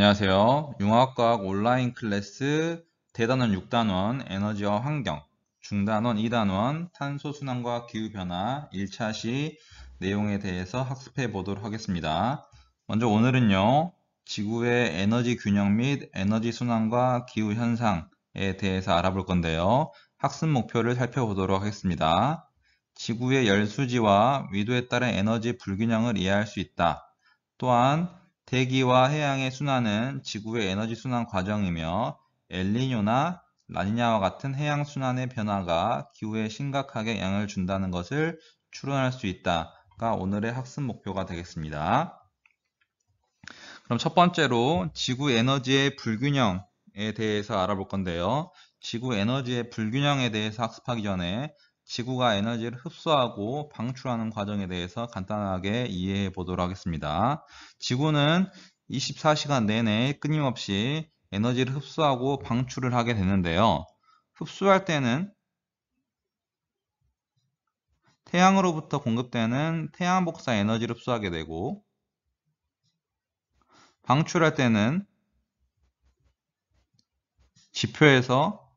안녕하세요. 융합과학 온라인 클래스 대단원 6단원 에너지와 환경 중단원 2단원 탄소순환과 기후변화 1차시 내용에 대해서 학습해 보도록 하겠습니다. 먼저 오늘은요. 지구의 에너지 균형 및 에너지 순환과 기후현상에 대해서 알아볼 건데요. 학습 목표를 살펴보도록 하겠습니다. 지구의 열수지와 위도에 따른 에너지 불균형을 이해할 수 있다. 또한 대기와 해양의 순환은 지구의 에너지 순환 과정이며 엘니뇨나 라니냐와 같은 해양 순환의 변화가 기후에 심각하게 영향을 준다는 것을 추론할 수 있다가 오늘의 학습 목표가 되겠습니다. 그럼 첫 번째로 지구 에너지의 불균형에 대해서 알아볼 건데요. 지구 에너지의 불균형에 대해서 학습하기 전에 지구가 에너지를 흡수하고 방출하는 과정에 대해서 간단하게 이해해 보도록 하겠습니다. 지구는 24시간 내내 끊임없이 에너지를 흡수하고 방출을 하게 되는데요. 흡수할 때는 태양으로부터 공급되는 태양 복사 에너지를 흡수하게 되고 방출할 때는 지표에서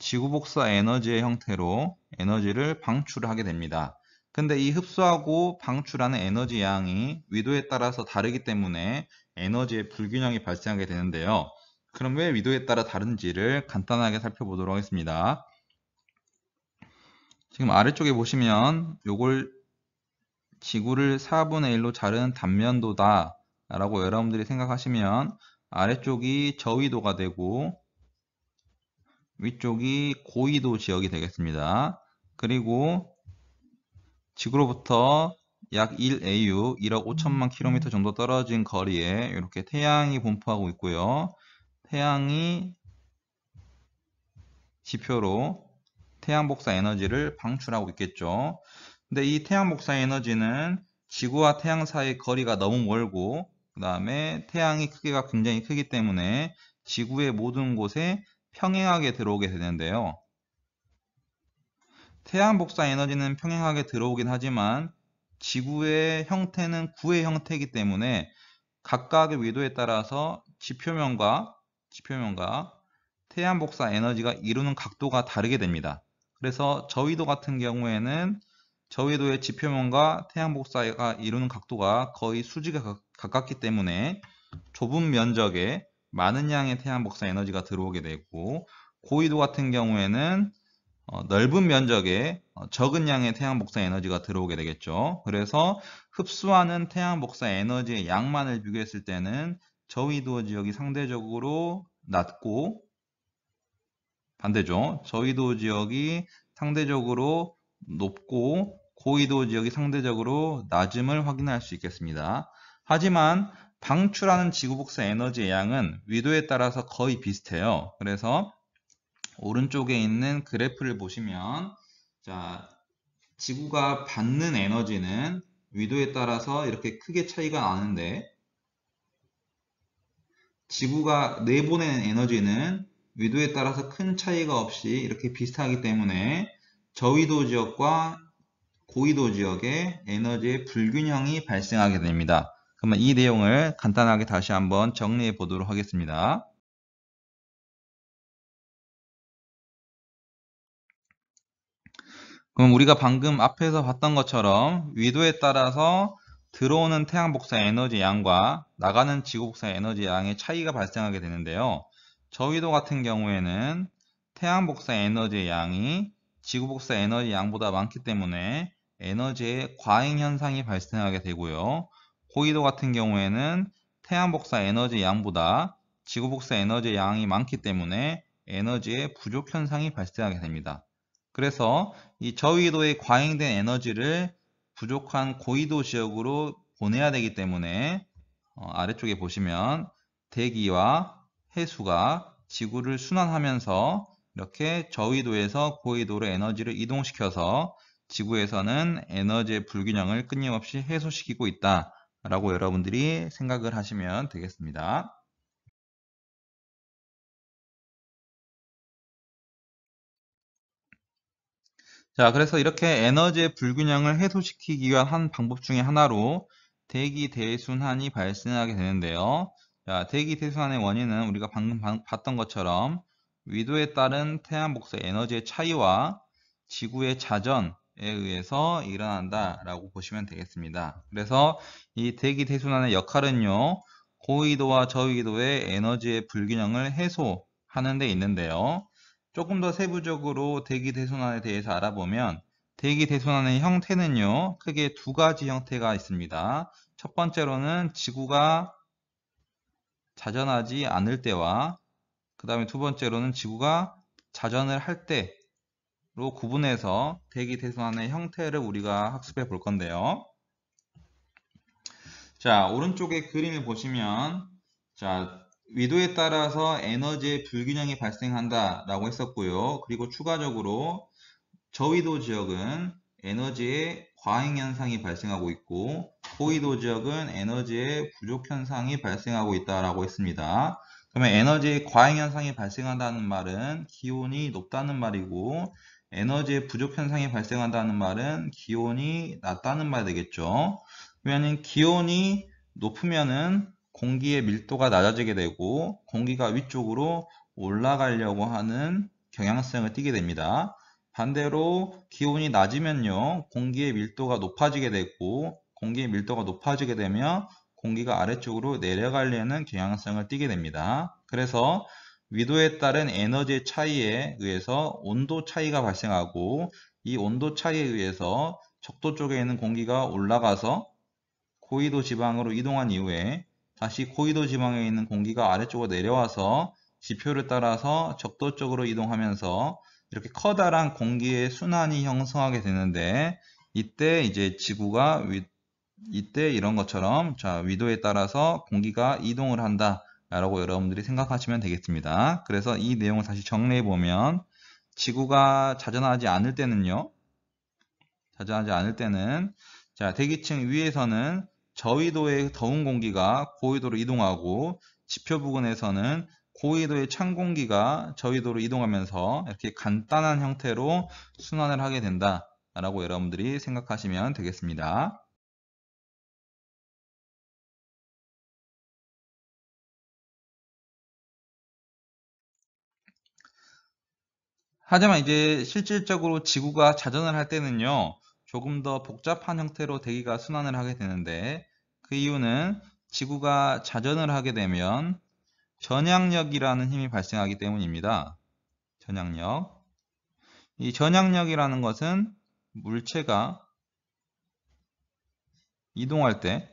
지구 복사 에너지의 형태로 에너지를 방출하게 됩니다. 근데 이 흡수하고 방출하는 에너지 양이 위도에 따라서 다르기 때문에 에너지의 불균형이 발생하게 되는데요. 그럼 왜 위도에 따라 다른지를 간단하게 살펴보도록 하겠습니다. 지금 아래쪽에 보시면 요걸 지구를 4분의 1로 자른 단면도다 라고 여러분들이 생각하시면 아래쪽이 저위도가 되고 위쪽이 고위도 지역이 되겠습니다. 그리고 지구로부터 약 1AU, 1억 5천만 킬로미터 정도 떨어진 거리에 이렇게 태양이 분포하고 있고요. 태양이 지표로 태양 복사 에너지를 방출하고 있겠죠. 근데 이 태양 복사 에너지는 지구와 태양 사이 거리가 너무 멀고 그 다음에 태양이 크기가 굉장히 크기 때문에 지구의 모든 곳에 평행하게 들어오게 되는데요. 태양 복사 에너지는 평행하게 들어오긴 하지만 지구의 형태는 구의 형태이기 때문에 각각의 위도에 따라서 지표면과 지표면과 태양 복사 에너지가 이루는 각도가 다르게 됩니다. 그래서 저위도 같은 경우에는 저위도의 지표면과 태양 복사가 이루는 각도가 거의 수직에 가깝기 때문에 좁은 면적에 많은 양의 태양 복사 에너지가 들어오게 되고 고위도 같은 경우에는 어, 넓은 면적에 어, 적은 양의 태양 복사 에너지가 들어오게 되겠죠. 그래서 흡수하는 태양 복사 에너지의 양만을 비교했을 때는 저위도 지역이 상대적으로 낮고 반대죠. 저위도 지역이 상대적으로 높고 고위도 지역이 상대적으로 낮음을 확인할 수 있겠습니다. 하지만 방출하는 지구 복사 에너지의 양은 위도에 따라서 거의 비슷해요. 그래서 오른쪽에 있는 그래프를 보시면 자 지구가 받는 에너지는 위도에 따라서 이렇게 크게 차이가 나는데 지구가 내보낸 에너지는 위도에 따라서 큰 차이가 없이 이렇게 비슷하기 때문에 저위도 지역과 고위도 지역의 에너지의 불균형이 발생하게 됩니다. 그러면 이 내용을 간단하게 다시 한번 정리해 보도록 하겠습니다. 그럼 우리가 방금 앞에서 봤던 것처럼 위도에 따라서 들어오는 태양 복사 에너지 양과 나가는 지구 복사 에너지 양의 차이가 발생하게 되는데요. 저위도 같은 경우에는 태양 복사 에너지의 양이 지구 복사 에너지 양보다 많기 때문에 에너지의 과잉 현상이 발생하게 되고요. 고위도 같은 경우에는 태양 복사 에너지 양보다 지구 복사 에너지 양이 많기 때문에 에너지의 부족 현상이 발생하게 됩니다. 그래서 이 저위도에 과잉된 에너지를 부족한 고위도 지역으로 보내야 되기 때문에 어, 아래쪽에 보시면 대기와 해수가 지구를 순환하면서 이렇게 저위도에서 고위도로 에너지를 이동시켜서 지구에서는 에너지의 불균형을 끊임없이 해소시키고 있다 라고 여러분들이 생각을 하시면 되겠습니다. 자, 그래서 이렇게 에너지의 불균형을 해소시키기 위한 한 방법 중의 하나로 대기 대순환이 발생하게 되는데요. 자, 대기 대순환의 원인은 우리가 방금 봤던 것처럼 위도에 따른 태양 복사 에너지의 차이와 지구의 자전에 의해서 일어난다라고 보시면 되겠습니다. 그래서 이 대기 대순환의 역할은요. 고위도와 저위도의 에너지의 불균형을 해소하는 데 있는데요. 조금 더 세부적으로 대기 대손안에 대해서 알아보면 대기 대손안의 형태는요. 크게 두 가지 형태가 있습니다. 첫 번째로는 지구가 자전하지 않을 때와 그 다음에 두 번째로는 지구가 자전을 할 때로 구분해서 대기 대손안의 형태를 우리가 학습해 볼 건데요. 자 오른쪽에 그림을 보시면 자 위도에 따라서 에너지의 불균형이 발생한다라고 했었고요. 그리고 추가적으로 저위도 지역은 에너지의 과잉 현상이 발생하고 있고 고위도 지역은 에너지의 부족 현상이 발생하고 있다라고 했습니다. 그러면 에너지의 과잉 현상이 발생한다는 말은 기온이 높다는 말이고 에너지의 부족 현상이 발생한다는 말은 기온이 낮다는 말 되겠죠. 그러면 기온이 높으면은 공기의 밀도가 낮아지게 되고 공기가 위쪽으로 올라가려고 하는 경향성을 띠게 됩니다. 반대로 기온이 낮으면요 공기의 밀도가 높아지게 되고 공기의 밀도가 높아지게 되면 공기가 아래쪽으로 내려가려는 경향성을 띠게 됩니다. 그래서 위도에 따른 에너지의 차이에 의해서 온도 차이가 발생하고 이 온도 차이에 의해서 적도 쪽에 있는 공기가 올라가서 고위도 지방으로 이동한 이후에 다시 코이도 지방에 있는 공기가 아래쪽으로 내려와서 지표를 따라서 적도 쪽으로 이동하면서 이렇게 커다란 공기의 순환이 형성하게 되는데 이때 이제 지구가 위, 이때 이런 것처럼 자 위도에 따라서 공기가 이동을 한다 라고 여러분들이 생각하시면 되겠습니다. 그래서 이 내용을 다시 정리해 보면 지구가 자전하지 않을 때는요. 자전하지 않을 때는 자 대기층 위에서는 저위도의 더운 공기가 고위도로 이동하고 지표 부근에서는 고위도의 찬 공기가 저위도로 이동하면서 이렇게 간단한 형태로 순환을 하게 된다 라고 여러분들이 생각하시면 되겠습니다. 하지만 이제 실질적으로 지구가 자전을 할 때는요 조금 더 복잡한 형태로 대기가 순환을 하게 되는데 그 이유는 지구가 자전을 하게 되면 전향력이라는 힘이 발생하기 때문입니다. 전향력. 이 전향력이라는 것은 물체가 이동할 때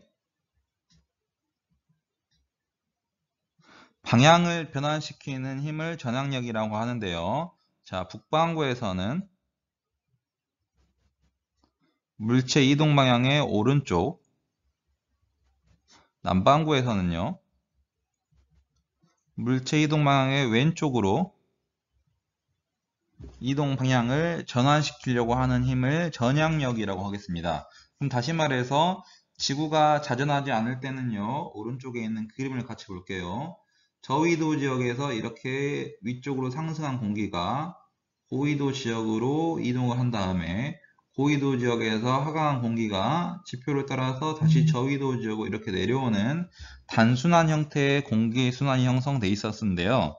방향을 변환시키는 힘을 전향력이라고 하는데요. 자, 북반구에서는 물체 이동 방향의 오른쪽 남반구에서는요. 물체 이동 방향의 왼쪽으로 이동 방향을 전환시키려고 하는 힘을 전향력이라고 하겠습니다. 그럼 다시 말해서 지구가 자전하지 않을 때는요. 오른쪽에 있는 그림을 같이 볼게요. 저위도 지역에서 이렇게 위쪽으로 상승한 공기가 고위도 지역으로 이동을 한 다음에 고위도 지역에서 하강 한 공기가 지표를 따라서 다시 음. 저위도 지역으로 이렇게 내려오는 단순한 형태의 공기 순환이 형성돼 있었는데요.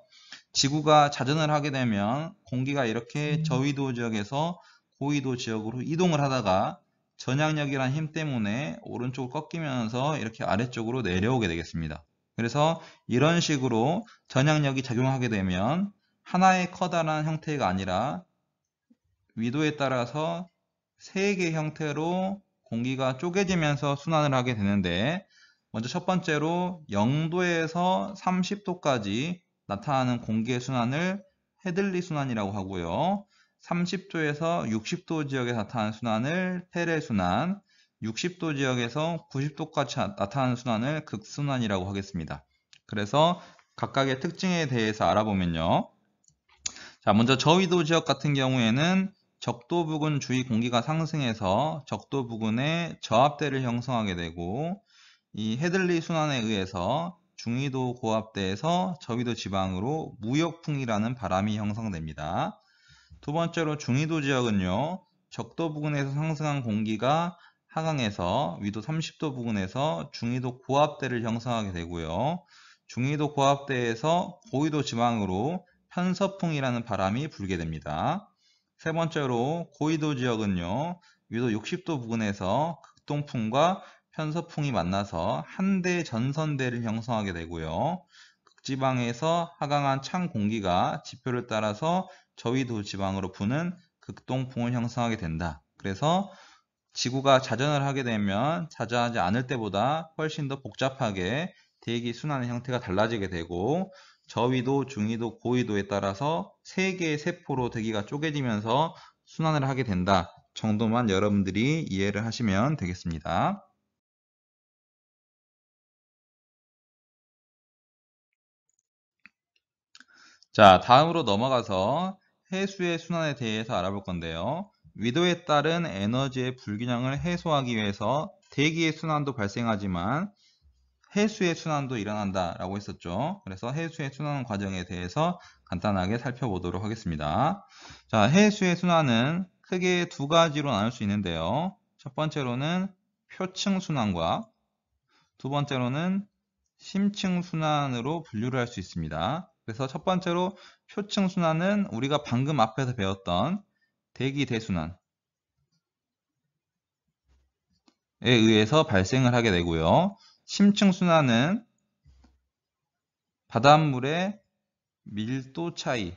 지구가 자전을 하게 되면 공기가 이렇게 음. 저위도 지역에서 고위도 지역으로 이동을 하다가 전향력이란 힘 때문에 오른쪽을 꺾이면서 이렇게 아래쪽으로 내려오게 되겠습니다. 그래서 이런 식으로 전향력이 작용하게 되면 하나의 커다란 형태가 아니라 위도에 따라서 세개 형태로 공기가 쪼개지면서 순환을 하게 되는데 먼저 첫 번째로 0도에서 30도까지 나타나는 공기의 순환을 헤들리 순환이라고 하고요. 30도에서 60도 지역에 나타나는 순환을 페레 순환, 60도 지역에서 90도까지 나타나는 순환을 극순환이라고 하겠습니다. 그래서 각각의 특징에 대해서 알아보면요. 자, 먼저 저위도 지역 같은 경우에는 적도 부근 주위 공기가 상승해서 적도 부근에 저압대를 형성하게 되고 이 헤들리 순환에 의해서 중위도 고압대에서 저위도 지방으로 무역풍이라는 바람이 형성됩니다. 두 번째로 중위도 지역은요. 적도 부근에서 상승한 공기가 하강해서 위도 30도 부근에서 중위도 고압대를 형성하게 되고요. 중위도 고압대에서 고위도 지방으로 편서풍이라는 바람이 불게 됩니다. 세 번째로 고위도 지역은요. 위도 60도 부근에서 극동풍과 편서풍이 만나서 한대 전선대를 형성하게 되고요. 극지방에서 하강한 찬 공기가 지표를 따라서 저위도 지방으로 부는 극동풍을 형성하게 된다. 그래서 지구가 자전을 하게 되면 자전하지 않을 때보다 훨씬 더 복잡하게 대기 순환의 형태가 달라지게 되고 저위도, 중위도, 고위도에 따라서 세 개의 세포로 대기가 쪼개지면서 순환을 하게 된다 정도만 여러분들이 이해를 하시면 되겠습니다. 자, 다음으로 넘어가서 해수의 순환에 대해서 알아볼 건데요. 위도에 따른 에너지의 불균형을 해소하기 위해서 대기의 순환도 발생하지만 해수의 순환도 일어난다라고 했었죠. 그래서 해수의 순환 과정에 대해서 간단하게 살펴보도록 하겠습니다. 자, 해수의 순환은 크게 두 가지로 나눌 수 있는데요. 첫 번째로는 표층 순환과 두 번째로는 심층 순환으로 분류를 할 수 있습니다. 그래서 첫 번째로 표층 순환은 우리가 방금 앞에서 배웠던 대기 대순환에 의해서 발생을 하게 되고요. 심층순환은 바닷물의 밀도 차이에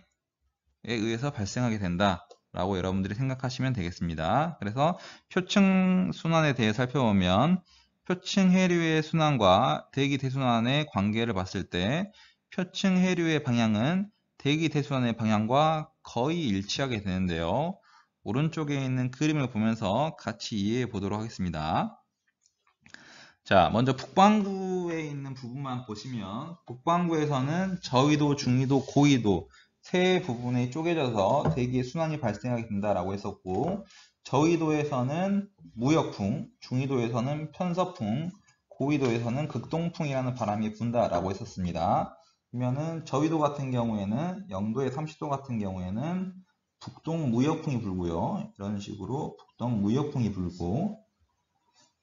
의해서 발생하게 된다 라고 여러분들이 생각하시면 되겠습니다 그래서 표층순환에 대해 살펴보면 표층 해류의 순환과 대기 대순환의 관계를 봤을 때 표층 해류의 방향은 대기 대순환의 방향과 거의 일치하게 되는데요 오른쪽에 있는 그림을 보면서 같이 이해해 보도록 하겠습니다 자, 먼저 북반구에 있는 부분만 보시면 북반구에서는 저위도, 중위도, 고위도 세 부분에 쪼개져서 대기의 순환이 발생하게 된다라고 했었고 저위도에서는 무역풍, 중위도에서는 편서풍, 고위도에서는 극동풍이라는 바람이 분다라고 했었습니다. 그러면은 저위도 같은 경우에는 영도의 30도 같은 경우에는 북동 무역풍이 불고요. 이런 식으로 북동 무역풍이 불고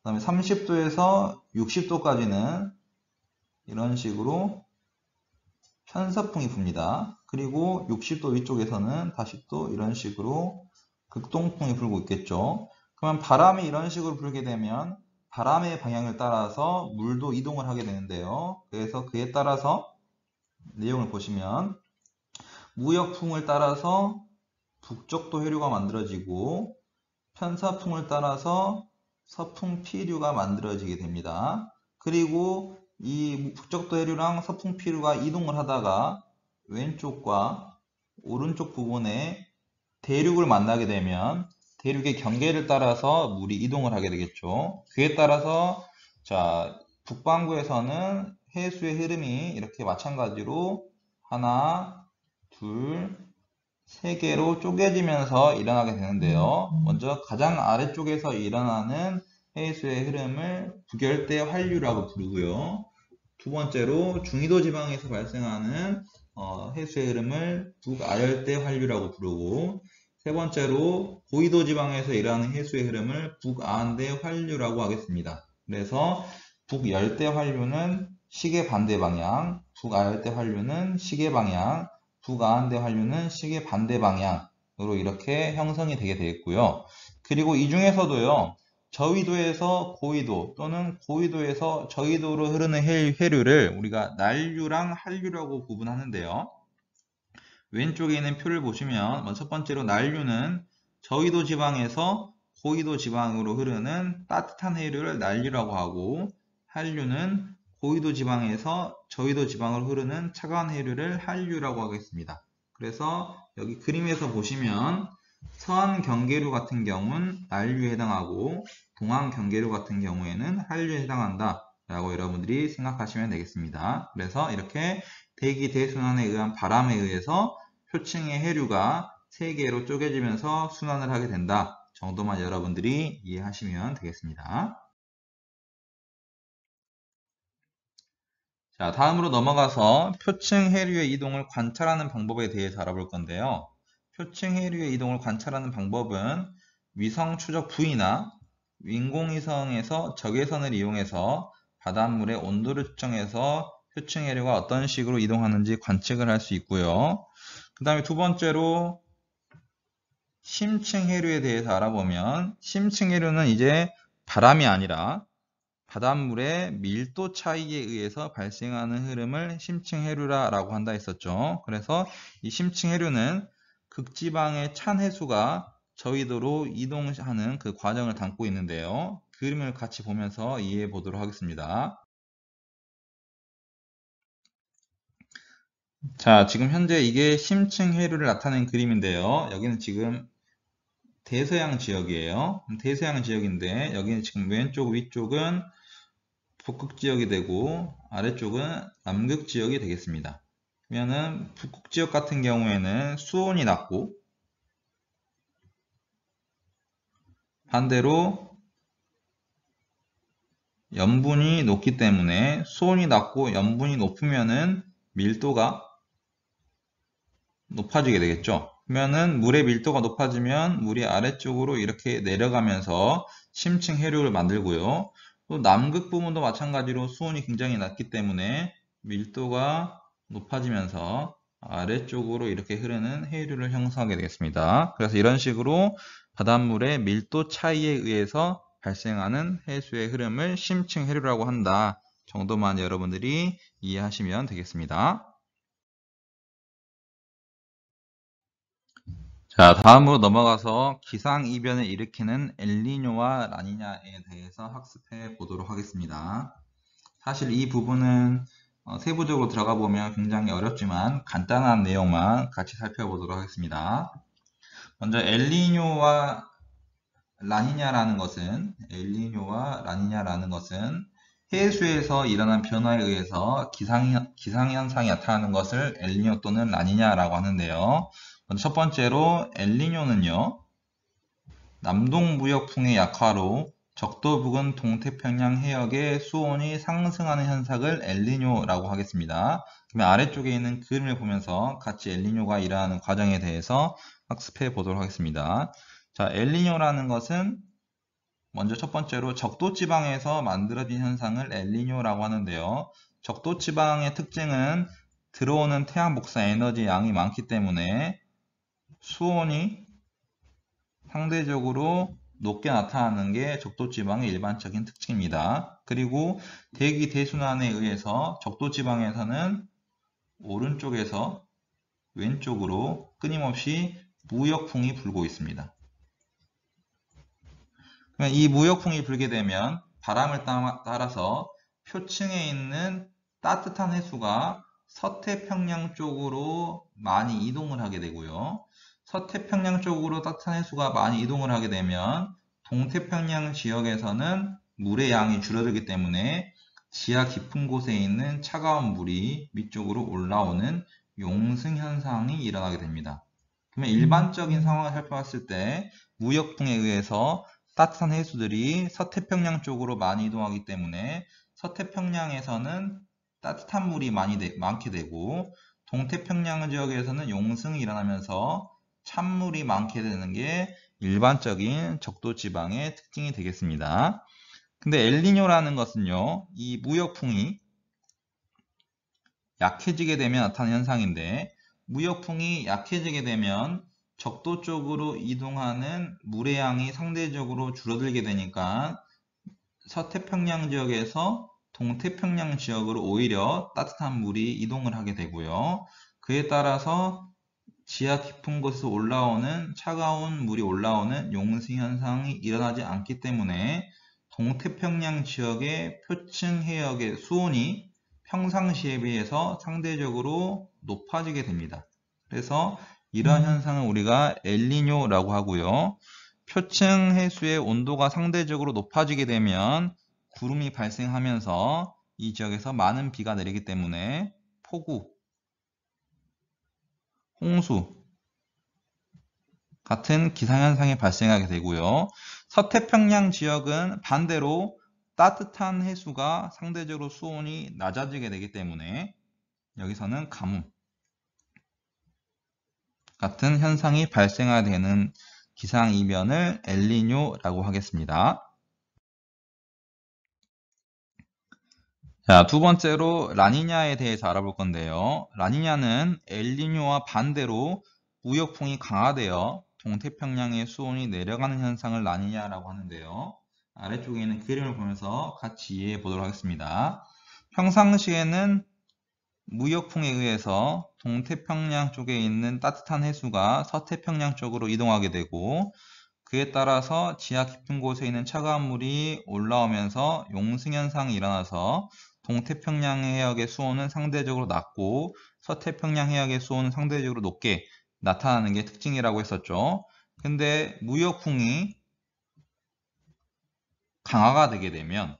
그 다음에 30도에서 60도까지는 이런 식으로 편서풍이 붑니다. 그리고 60도 위쪽에서는 다시 또 이런 식으로 극동풍이 불고 있겠죠. 그러면 바람이 이런 식으로 불게 되면 바람의 방향을 따라서 물도 이동을 하게 되는데요. 그래서 그에 따라서 내용을 보시면 무역풍을 따라서 북쪽도 해류가 만들어지고 편사풍을 따라서 서풍피류가 만들어지게 됩니다. 그리고 이 북적도 해류랑 서풍피류가 이동을 하다가 왼쪽과 오른쪽 부분에 대륙을 만나게 되면 대륙의 경계를 따라서 물이 이동을 하게 되겠죠. 그에 따라서 자 북반구에서는 해수의 흐름이 이렇게 마찬가지로 하나, 둘, 세 개로 쪼개지면서 일어나게 되는데요. 먼저 가장 아래쪽에서 일어나는 해수의 흐름을 부결대 환류라고 부르고요. 두 번째로 중위도 지방에서 발생하는 어, 해수의 흐름을 북아열대 환류라고 부르고 세 번째로 고위도 지방에서 일어나는 해수의 흐름을 북아한대 환류라고 하겠습니다. 그래서 북열대 환류는 시계 반대 방향, 북아열대 환류는 시계 방향, 부 가한대 활류는 시계 반대 방향으로 이렇게 형성이 되게 되겠고요. 그리고 이 중에서도요. 저위도에서 고위도 또는 고위도에서 저위도로 흐르는 해류를 우리가 난류랑 한류라고 구분하는데요. 왼쪽에 있는 표를 보시면 첫 번째로 난류는 저위도 지방에서 고위도 지방으로 흐르는 따뜻한 해류를 난류라고 하고 한류는 고위도 지방에서 저위도 지방을 흐르는 차가운 해류를 한류라고 하겠습니다. 그래서 여기 그림에서 보시면 서안 경계류 같은 경우는 난류에 해당하고 동안 경계류 같은 경우에는 한류에 해당한다 라고 여러분들이 생각하시면 되겠습니다. 그래서 이렇게 대기 대순환에 의한 바람에 의해서 표층의 해류가 세 개로 쪼개지면서 순환을 하게 된다 정도만 여러분들이 이해하시면 되겠습니다. 자, 다음으로 넘어가서 표층 해류의 이동을 관찰하는 방법에 대해서 알아볼 건데요. 표층 해류의 이동을 관찰하는 방법은 위성 추적 부위나 인공위성에서 적외선을 이용해서 바닷물의 온도를 측정해서 표층 해류가 어떤 식으로 이동하는지 관측을 할 수 있고요. 그 다음에 두 번째로 심층 해류에 대해서 알아보면 심층 해류는 이제 바람이 아니라 바닷물의 밀도 차이에 의해서 발생하는 흐름을 심층해류라고 라 한다 했었죠. 그래서 이 심층해류는 극지방의 찬 해수가 저위도로 이동하는 그 과정을 담고 있는데요. 그림을 같이 보면서 이해해 보도록 하겠습니다. 자, 지금 현재 이게 심층해류를 나타낸 그림인데요. 여기는 지금 대서양 지역이에요. 대서양 지역인데 여기는 지금 왼쪽 위쪽은 북극 지역이 되고 아래쪽은 남극 지역이 되겠습니다. 그러면은 북극 지역 같은 경우에는 수온이 낮고 반대로 염분이 높기 때문에 수온이 낮고 염분이 높으면은 밀도가 높아지게 되겠죠. 그러면은 물의 밀도가 높아지면 물이 아래쪽으로 이렇게 내려가면서 심층 해류를 만들고요. 또 남극 부분도 마찬가지로 수온이 굉장히 낮기 때문에 밀도가 높아지면서 아래쪽으로 이렇게 흐르는 해류를 형성하게 되겠습니다. 그래서 이런 식으로 바닷물의 밀도 차이에 의해서 발생하는 해수의 흐름을 심층 해류라고 한다 정도만 여러분들이 이해하시면 되겠습니다. 자, 다음으로 넘어가서 기상 이변을 일으키는 엘니뇨와 라니냐에 대해서 학습해 보도록 하겠습니다. 사실 이 부분은 어, 세부적으로 들어가 보면 굉장히 어렵지만 간단한 내용만 같이 살펴보도록 하겠습니다. 먼저 엘니뇨와 라니냐라는 것은 엘니뇨와 라니냐라는 것은 해수에서 일어난 변화에 의해서 기상 기상 현상이 나타나는 것을 엘니뇨 또는 라니냐라고 하는데요. 첫 번째로 엘리뇨는요 남동무역풍의 약화로 적도 부근 동태평양 해역의 수온이 상승하는 현상을 엘리뇨라고 하겠습니다. 그러면 아래쪽에 있는 그림을 보면서 같이 엘리뇨가 일하는 과정에 대해서 학습해 보도록 하겠습니다. 자, 엘리뇨라는 것은 먼저 첫 번째로 적도 지방에서 만들어진 현상을 엘리뇨라고 하는데요. 적도 지방의 특징은 들어오는 태양 복사 에너지 양이 많기 때문에 수온이 상대적으로 높게 나타나는 게 적도지방의 일반적인 특징입니다. 그리고 대기 대순환에 의해서 적도지방에서는 오른쪽에서 왼쪽으로 끊임없이 무역풍이 불고 있습니다. 이 무역풍이 불게 되면 바람을 따라서 표층에 있는 따뜻한 해수가 서태평양 쪽으로 많이 이동을 하게 되고요. 서태평양 쪽으로 따뜻한 해수가 많이 이동을 하게 되면 동태평양 지역에서는 물의 양이 줄어들기 때문에 지하 깊은 곳에 있는 차가운 물이 위쪽으로 올라오는 용승 현상이 일어나게 됩니다. 그러면 일반적인 음. 상황을 살펴봤을 때 무역풍에 의해서 따뜻한 해수들이 서태평양 쪽으로 많이 이동하기 때문에 서태평양에서는 따뜻한 물이 많이 되, 많게 되고 동태평양 지역에서는 용승이 일어나면서 찬물이 많게 되는 게 일반적인 적도 지방의 특징이 되겠습니다. 근데 엘리뇨라는 것은요, 이 무역풍이 약해지게 되면 나타나는 현상인데 무역풍이 약해지게 되면 적도 쪽으로 이동하는 물의 양이 상대적으로 줄어들게 되니까 서태평양 지역에서 동태평양 지역으로 오히려 따뜻한 물이 이동을 하게 되고요. 그에 따라서 지하 깊은 곳에서 올라오는 차가운 물이 올라오는 용승 현상이 일어나지 않기 때문에 동태평양 지역의 표층 해역의 수온이 평상시에 비해서 상대적으로 높아지게 됩니다. 그래서 이러한 음. 현상을 우리가 엘니뇨라고 하고요. 표층 해수의 온도가 상대적으로 높아지게 되면 구름이 발생하면서 이 지역에서 많은 비가 내리기 때문에 폭우, 홍수 같은 기상현상이 발생하게 되고요. 서태평양 지역은 반대로 따뜻한 해수가 상대적으로 수온이 낮아지게 되기 때문에 여기서는 가뭄 같은 현상이 발생하게 되는 기상이면을엘리뇨라고 하겠습니다. 자, 두 번째로 라니냐에 대해서 알아볼 건데요. 라니냐는 엘니뇨와 반대로 무역풍이 강화되어 동태평양의 수온이 내려가는 현상을 라니냐라고 하는데요. 아래쪽에 있는 그림을 보면서 같이 이해해 보도록 하겠습니다. 평상시에는 무역풍에 의해서 동태평양 쪽에 있는 따뜻한 해수가 서태평양 쪽으로 이동하게 되고 그에 따라서 지하 깊은 곳에 있는 차가운 물이 올라오면서 용승현상이 일어나서 동태평양 해역의 수온은 상대적으로 낮고 서태평양 해역의 수온은 상대적으로 높게 나타나는 게 특징이라고 했었죠. 근데 무역풍이 강화가 되게 되면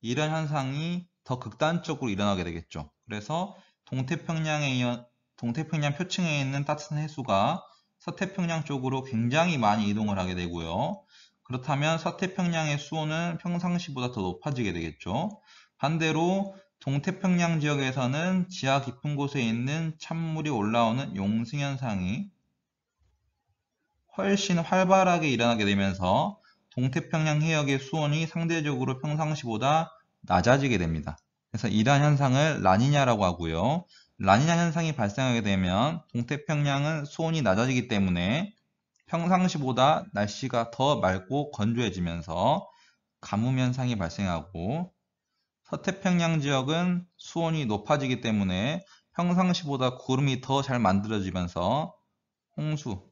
이런 현상이 더 극단적으로 일어나게 되겠죠. 그래서 동태평양에 동태평양 표층에 있는 따뜻한 해수가 서태평양 쪽으로 굉장히 많이 이동을 하게 되고요. 그렇다면 서태평양의 수온은 평상시보다 더 높아지게 되겠죠. 반대로 동태평양 지역에서는 지하 깊은 곳에 있는 찬물이 올라오는 용승 현상이 훨씬 활발하게 일어나게 되면서 동태평양 해역의 수온이 상대적으로 평상시보다 낮아지게 됩니다. 그래서 이러한 현상을 라니냐라고 하고요. 라니냐 현상이 발생하게 되면 동태평양은 수온이 낮아지기 때문에 평상시보다 날씨가 더 맑고 건조해지면서 가뭄 현상이 발생하고 서태평양 지역은 수온이 높아지기 때문에 평상시보다 구름이 더 잘 만들어지면서 홍수,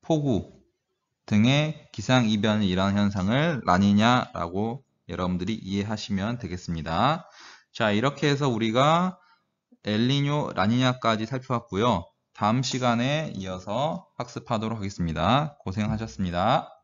폭우 등의 기상이변이 일어난 현상을 라니냐라고 여러분들이 이해하시면 되겠습니다. 자 이렇게 해서 우리가 엘리뇨, 라니냐까지 살펴봤고요. 다음 시간에 이어서 학습하도록 하겠습니다. 고생하셨습니다.